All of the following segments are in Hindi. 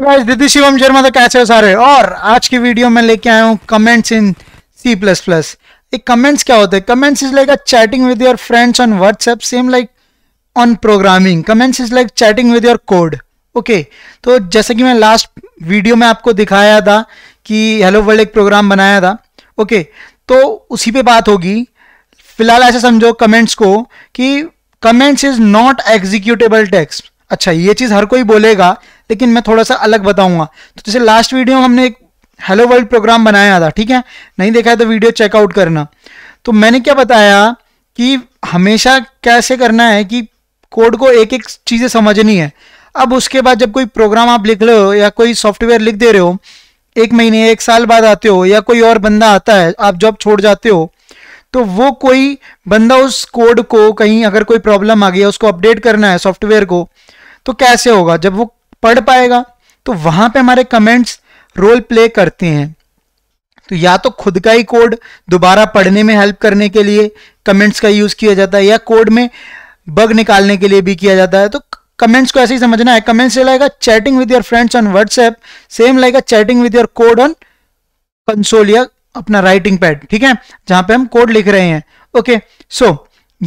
गाइस दीदी शिवम शर्मा तो कैसे हो सारे और आज की वीडियो में लेके आया हूँ comments in C plus plus एक कमेंट्स क्या होते हैं comments is like a chatting with your friends on WhatsApp same like on programming comments is like chatting with your code okay तो जैसे कि मैं लास्ट वीडियो में आपको दिखाया था कि हेलो वर्ल्ड एक प्रोग्राम बनाया था ओके okay, तो उसी पे बात होगी फिलहाल ऐसे समझो कमेंट्स को कि comments is not executable text अच्छा ये चीज़ हर कोई बोलेगा लेकिन मैं थोड़ा सा अलग बताऊंगा तो जैसे लास्ट वीडियो में हमने एक हेलो वर्ल्ड प्रोग्राम बनाया था ठीक है नहीं देखा है तो वीडियो चेकआउट करना तो मैंने क्या बताया कि हमेशा कैसे करना है कि कोड को एक एक चीज़ें समझनी है अब उसके बाद जब कोई प्रोग्राम आप लिख रहे हो या कोई सॉफ्टवेयर लिख दे रहे हो एक महीने एक साल बाद आते हो या कोई और बंदा आता है आप जॉब छोड़ जाते हो तो वो कोई बंदा उस कोड को कहीं अगर कोई प्रॉब्लम आ गया उसको अपडेट करना है सॉफ्टवेयर को तो कैसे होगा जब वो पढ़ पाएगा तो वहां पे हमारे कमेंट्स रोल प्ले करते हैं तो या तो खुद का ही कोड दोबारा पढ़ने में हेल्प करने के लिए कमेंट्स का यूज किया जाता है या कोड में बग निकालने के लिए भी किया जाता है तो कमेंट्स को ऐसे ही समझना है कमेंट्स से लाएगा chatting with your friends on WhatsApp same लाएगा chatting with your code on console या अपना राइटिंग पैड ठीक है जहां पे हम कोड लिख रहे हैं ओके सो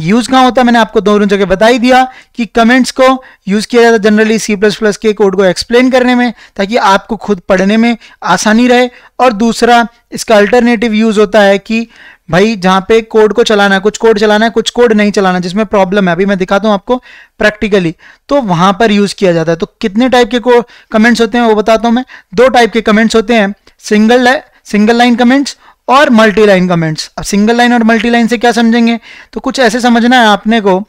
यूज कहाँ होता है मैंने आपको दोनों जगह बता ही दिया कि कमेंट्स को यूज किया जाता है जनरली सी प्लस प्लस के कोड को एक्सप्लेन करने में ताकि आपको खुद पढ़ने में आसानी रहे और दूसरा इसका अल्टरनेटिव यूज होता है कि भाई जहाँ पे कोड को चलाना कुछ कोड चलाना है कुछ कोड नहीं चलाना जिसमें प्रॉब्लम है अभी मैं दिखाता हूँ आपको प्रैक्टिकली तो वहाँ पर यूज़ किया जाता है तो कितने टाइप के को कमेंट्स होते हैं वो बताता हूँ मैं दो टाइप के कमेंट्स होते हैं सिंगल सिंगल लाइन कमेंट्स और मल्टी लाइन कमेंट्स अब सिंगल लाइन और मल्टी लाइन से क्या समझेंगे तो कुछ ऐसे समझना है आपने को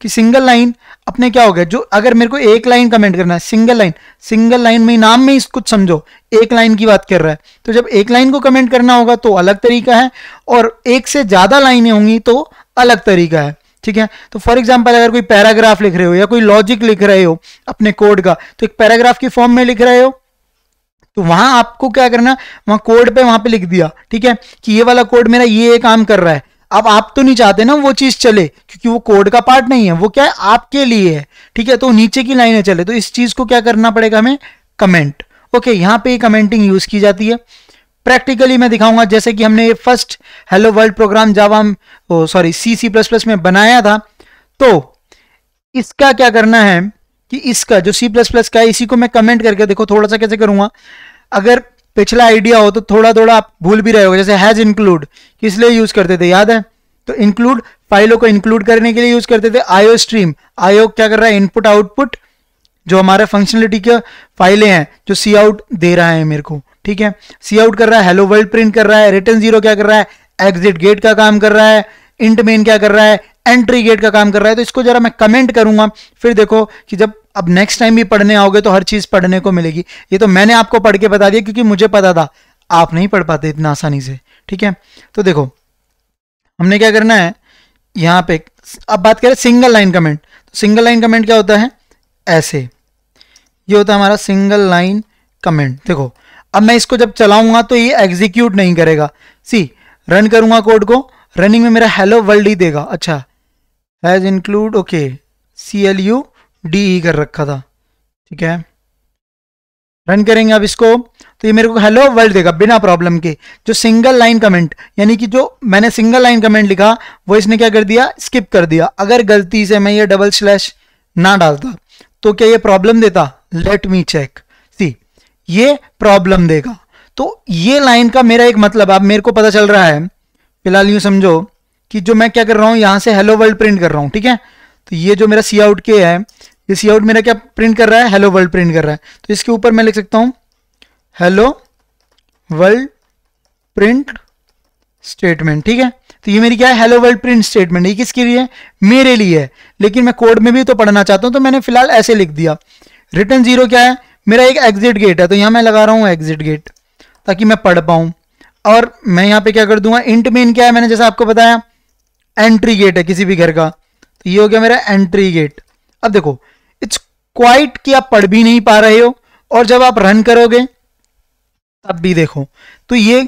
कि सिंगल लाइन अपने क्या हो गया जो अगर मेरे को एक लाइन कमेंट करना है सिंगल लाइन सिंगल लाइन में नाम में इस कुछ समझो एक लाइन की बात कर रहा है तो जब एक लाइन को कमेंट करना होगा तो अलग तरीका है और एक से ज़्यादा लाइनें होंगी तो अलग तरीका है ठीक है तो फॉर एग्जाम्पल अगर कोई पैराग्राफ लिख रहे हो या कोई लॉजिक लिख रहे हो अपने कोड का तो एक पैराग्राफ की फॉर्म में लिख रहे हो तो वहां आपको क्या करना वहां कोड पे वहां पे लिख दिया ठीक है कि ये वाला कोड मेरा ये काम कर रहा है अब आप तो नहीं चाहते ना वो चीज चले क्योंकि वो कोड का पार्ट नहीं है वो क्या है आपके लिए है ठीक है तो नीचे की लाइनें चले तो इस चीज को क्या करना पड़ेगा हमें कमेंट ओके यहाँ पे कमेंटिंग यूज की जाती है प्रैक्टिकली मैं दिखाऊंगा जैसे कि हमने ये first hello world program Java sorry C C plus plus में बनाया था तो इसका क्या करना है कि इसका जो सी प्लस प्लस का है इसी को मैं कमेंट करके देखो थोड़ा सा कैसे करूंगा अगर पिछला आइडिया हो तो थोड़ा थोड़ा आप भूल भी रहे हो जैसे हैज इंक्लूड किस लिए यूज करते थे याद है तो इंक्लूड फाइलों को इंक्लूड करने के लिए यूज करते थे आयो स्ट्रीम आयो क्या कर रहा है इनपुट आउटपुट जो हमारे फंक्शनलिटी के फाइलें हैं जो सी आउट दे रहा है मेरे को ठीक है सी आउट कर रहा है हेलो वर्ल्ड प्रिंट कर रहा है रिटर्न जीरो क्या कर रहा है एग्जिट गेट का काम कर रहा है इंट मेन क्या कर रहा है एंट्री गेट का काम कर रहा है तो इसको जरा मैं कमेंट करूंगा फिर देखो कि जब अब नेक्स्ट टाइम भी पढ़ने आओगे तो हर चीज पढ़ने को मिलेगी ये तो मैंने आपको पढ़ के बता दिया क्योंकि मुझे पता था आप नहीं पढ़ पाते इतना आसानी से ठीक है तो देखो हमने क्या करना है यहां पे अब बात करें सिंगल लाइन कमेंट तो सिंगल लाइन कमेंट क्या होता है ऐसे ये होता है हमारा सिंगल लाइन कमेंट देखो अब मैं इसको जब चलाऊंगा तो ये एग्जीक्यूट नहीं करेगा सी रन करूंगा कोड को रनिंग में मेरा हेलो वर्ल्ड ही देगा अच्छा hash include okay C L U D E कर रखा था ठीक है रन करेंगे अब इसको तो ये मेरे को हेलो वर्ल्ड देगा बिना प्रॉब्लम के जो सिंगल लाइन कमेंट यानी कि जो मैंने सिंगल लाइन कमेंट लिखा वो इसने क्या कर दिया स्किप कर दिया अगर गलती से मैं ये डबल स्लैश ना डालता तो क्या ये प्रॉब्लम देता लेट मी चेक सी ये प्रॉब्लम देगा तो ये लाइन का मेरा एक मतलब अब मेरे को पता चल रहा है फिलहाल यूं समझो कि जो मैं क्या कर रहा हूँ यहाँ से हेलो वर्ल्ड प्रिंट कर रहा हूँ ठीक है तो ये जो मेरा सी आउट के है ये सी आउट मेरा क्या प्रिंट कर रहा है हेलो वर्ल्ड प्रिंट कर रहा है तो इसके ऊपर मैं लिख सकता हूँ हेलो वर्ल्ड प्रिंट स्टेटमेंट ठीक है तो ये मेरी क्या है हेलो वर्ल्ड प्रिंट स्टेटमेंट ये किसके लिए है मेरे लिए है लेकिन मैं कोड में भी तो पढ़ना चाहता हूँ तो मैंने फिलहाल ऐसे लिख दिया रिटर्न जीरो क्या है मेरा एक एग्जिट गेट है तो यहाँ मैं लगा रहा हूँ एग्जिट गेट ताकि मैं पढ़ पाऊँ और मैं यहाँ पे क्या कर दूंगा इंट मेन क्या है मैंने जैसा आपको बताया एंट्री गेट है किसी भी घर का तो ये हो गया मेरा एंट्री गेट अब देखो इट्स क्वाइट कि आप पढ़ भी नहीं पा रहे हो और जब आप रन करोगे तब भी देखो तो ये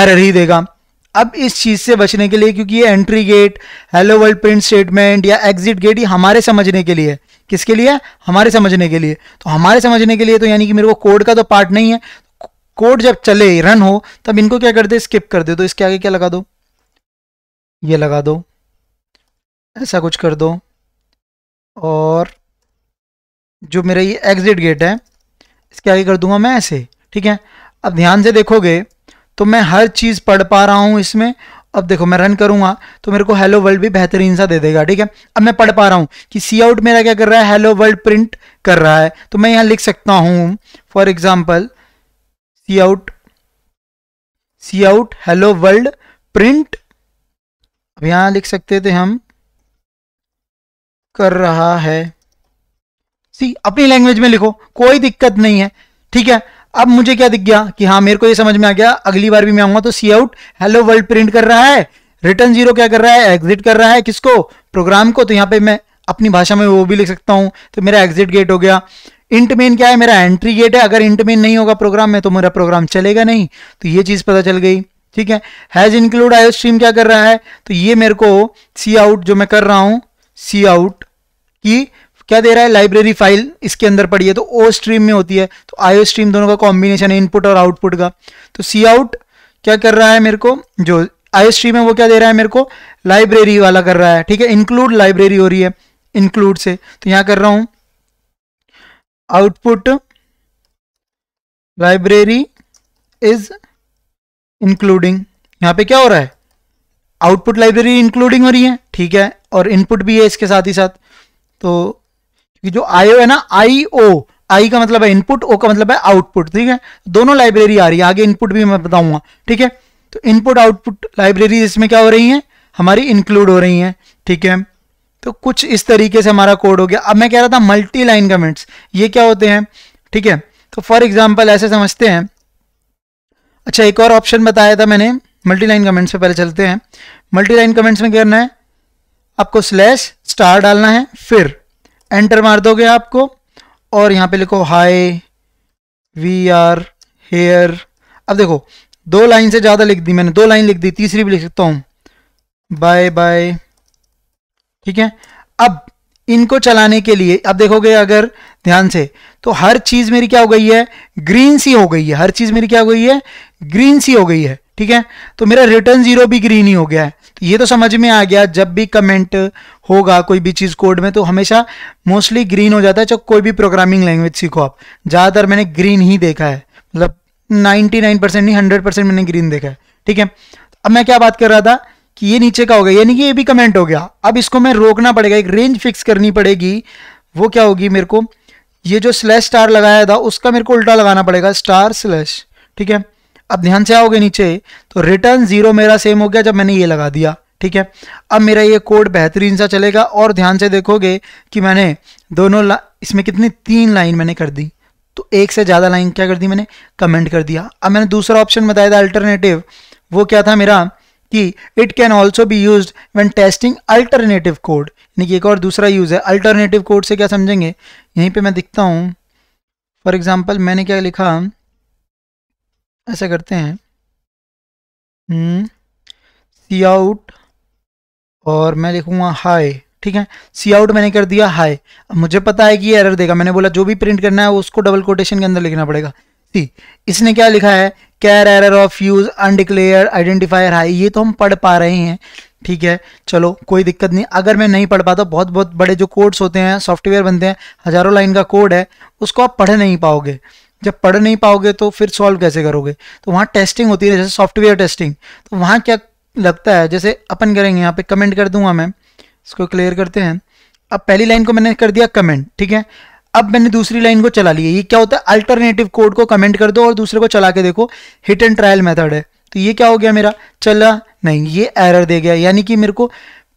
एरर ही देगा अब इस चीज़ से बचने के लिए क्योंकि ये entry gate hello world print statement या एग्जिट गेट ये हमारे समझने के लिए किसके लिए हमारे समझने के लिए तो हमारे समझने के लिए तो यानी कि मेरे को कोड का तो पार्ट नहीं है कोड जब चले रन हो तब इनको क्या कर दे स्किप कर दे तो इसके आगे क्या लगा दो ये लगा दो ऐसा कुछ कर दो और जो मेरा ये एग्ज़िट गेट है इसके आगे कर दूंगा मैं ऐसे ठीक है अब ध्यान से देखोगे तो मैं हर चीज़ पढ़ पा रहा हूँ इसमें अब देखो मैं रन करूँगा तो मेरे को हेलो वर्ल्ड भी बेहतरीन सा दे देगा ठीक है अब मैं पढ़ पा रहा हूँ कि सी आउट मेरा क्या कर रहा है हेलो वर्ल्ड प्रिंट कर रहा है तो मैं यहाँ लिख सकता हूँ for example C out C out hello world print अब यहाँ लिख सकते थे हम कर रहा है सी अपनी लैंग्वेज में लिखो कोई दिक्कत नहीं है ठीक है अब मुझे क्या दिख गया कि हाँ मेरे को ये समझ में आ गया अगली बार भी मैं आऊंगा तो C out hello world print कर रहा है रिटर्न जीरो क्या कर रहा है एग्जिट कर रहा है किसको प्रोग्राम को तो यहाँ पे मैं अपनी भाषा में वो भी लिख सकता हूँ तो मेरा एग्जिट गेट हो गया इंट मेन क्या है मेरा एंट्री गेट है अगर इंट मेन नहीं होगा प्रोग्राम में तो मेरा प्रोग्राम चलेगा नहीं तो ये चीज़ पता चल गई ठीक है हैज इंक्लूड आयो स्ट्रीम क्या कर रहा है तो ये मेरे को सी आउट जो मैं कर रहा हूं सी आउट की क्या दे रहा है लाइब्रेरी फाइल इसके अंदर पड़ी है तो ओ स्ट्रीम में होती है तो आयो स्ट्रीम दोनों का कॉम्बिनेशन है इनपुट और आउटपुट का तो सी आउट क्या कर रहा है मेरे को जो आयो स्ट्रीम है वो क्या दे रहा है मेरे को लाइब्रेरी वाला कर रहा है ठीक है इंक्लूड लाइब्रेरी हो रही है इंक्लूड से तो यहां कर रहा हूं आउटपुट लाइब्रेरी इज इंक्लूडिंग यहाँ पे क्या हो रहा है आउटपुट लाइब्रेरी इंक्लूडिंग हो रही है ठीक है और इनपुट भी है इसके साथ ही साथ तो जो आईओ है ना आई ओ आई का मतलब है इनपुट ओ का मतलब है आउटपुट ठीक है दोनों लाइब्रेरी आ रही है आगे इनपुट भी मैं बताऊंगा ठीक है तो इनपुट आउटपुट लाइब्रेरी इसमें क्या हो रही है हमारी इंक्लूड हो रही है ठीक है तो कुछ इस तरीके से हमारा कोड हो गया अब मैं कह रहा था मल्टी लाइन कमेंट्स ये क्या होते हैं ठीक है तो फॉर एग्जाम्पल ऐसे समझते हैं अच्छा एक और ऑप्शन बताया था मैंने मल्टी लाइन कमेंट्स पे पहले चलते हैं मल्टी लाइन कमेंट्स में क्या करना है आपको स्लैश स्टार डालना है फिर एंटर मार दोगे आपको और यहाँ पे लिखो हाई वी आर हेयर अब देखो दो लाइन से ज़्यादा लिख दी मैंने दो लाइन लिख दी तीसरी भी लिख सकता हूँ बाय बाय ठीक है अब इनको चलाने के लिए अब देखोगे अगर ध्यान से तो हर चीज़ मेरी क्या हो गई है ग्रीन सी हो गई है हर चीज़ मेरी क्या हो गई है ग्रीन सी हो गई है ठीक है तो मेरा रिटर्न जीरो भी ग्रीन ही हो गया है तो ये तो समझ में आ गया जब भी कमेंट होगा कोई भी चीज़ कोड में तो हमेशा मोस्टली ग्रीन हो जाता है चाहे कोई भी प्रोग्रामिंग लैंग्वेज सीखो आप ज़्यादातर मैंने ग्रीन ही देखा है मतलब नाइनटी नाइन परसेंट नहीं हंड्रेड परसेंट मैंने ग्रीन देखा है ठीक है अब मैं क्या बात कर रहा था कि ये नीचे का हो गया यानी कि ये भी कमेंट हो गया अब इसको मैं रोकना पड़ेगा एक रेंज फिक्स करनी पड़ेगी वो क्या होगी मेरे को ये जो स्लैश स्टार लगाया था उसका मेरे को उल्टा लगाना पड़ेगा स्टार स्लैश ठीक है अब ध्यान से आओगे नीचे तो रिटर्न जीरो मेरा सेम हो गया जब मैंने ये लगा दिया ठीक है अब मेरा ये कोड बेहतरीन सा चलेगा और ध्यान से देखोगे कि मैंने दोनों इसमें कितनी तीन लाइन मैंने कर दी तो एक से ज़्यादा लाइन क्या कर दी मैंने कमेंट कर दिया अब मैंने दूसरा ऑप्शन बताया था अल्टरनेटिव वो क्या था मेरा कि it can also be use when testing alternative code यानी कि एक और दूसरा यूज़ है अल्टरनेटिव कोड से क्या समझेंगे यहीं पे मैं दिखता हूँ फॉर एग्जाम्पल मैंने क्या लिखा ऐसा करते हैं सी हम्म, आउट और मैं लिखूँगा हाई ठीक है सी आउट मैंने कर दिया हाई मुझे पता है कि ये एरर देगा मैंने बोला जो भी प्रिंट करना है उसको डबल कोटेशन के अंदर लिखना पड़ेगा सिक्सटी इसने क्या लिखा है कैर error of use undeclared identifier हाई ये तो हम पढ़ पा रहे हैं ठीक है चलो कोई दिक्कत नहीं अगर मैं नहीं पढ़ पाता बहुत बहुत बड़े जो कोड्स होते हैं सॉफ्टवेयर बनते हैं हजारों लाइन का कोड है उसको आप पढ़ नहीं पाओगे जब पढ़ नहीं पाओगे तो फिर सॉल्व कैसे करोगे तो वहाँ टेस्टिंग होती है जैसे सॉफ्टवेयर टेस्टिंग तो वहाँ क्या लगता है जैसे अपन करेंगे यहाँ पे कमेंट कर दूंगा मैं इसको क्लियर करते हैं अब पहली लाइन को मैंने कर दिया कमेंट ठीक है अब मैंने दूसरी लाइन को चला लिया ये क्या होता है अल्टरनेटिव कोड को कमेंट कर दो और दूसरे को चला के देखो हिट एंड ट्रायल मेथड है तो ये क्या हो गया मेरा चला नहीं ये एरर दे गया यानी कि मेरे को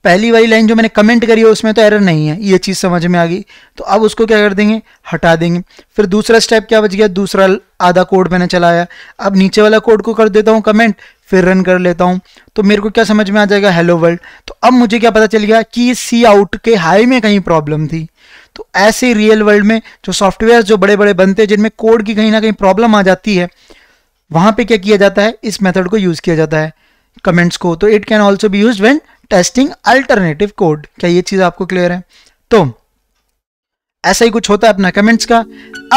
पहली वाली लाइन जो मैंने कमेंट करी है उसमें तो एरर नहीं है ये चीज़ समझ में आ गई तो अब उसको क्या कर देंगे हटा देंगे फिर दूसरा स्टेप क्या बच गया दूसरा आधा कोड मैंने चलाया अब नीचे वाला कोड को कर देता हूँ कमेंट फिर रन कर लेता हूँ तो मेरे को क्या समझ में आ जाएगा हेलो वर्ल्ड तो अब मुझे क्या पता चल गया कि ये सी आउट के हाई में कहीं प्रॉब्लम थी तो ऐसे रियल वर्ल्ड में जो सॉफ्टवेयर जो बड़े बड़े बनते हैं जिनमें कोड की कहीं ना कहीं प्रॉब्लम आ जाती है वहां पे क्या किया जाता है इस मेथड को यूज़ किया जाता है कमेंट्स को तो it can also be use when testing alternative code क्या ये चीज़ आपको क्लियर है तो ऐसा ही कुछ होता है अपना कमेंट्स का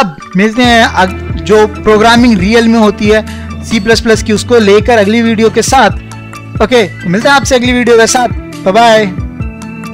अब मिलते हैं जो प्रोग्रामिंग रियल में होती है सी प्लस प्लस की उसको लेकर अगली वीडियो के साथ ओके मिलते हैं आपसे अगली वीडियो के साथ बाय बाय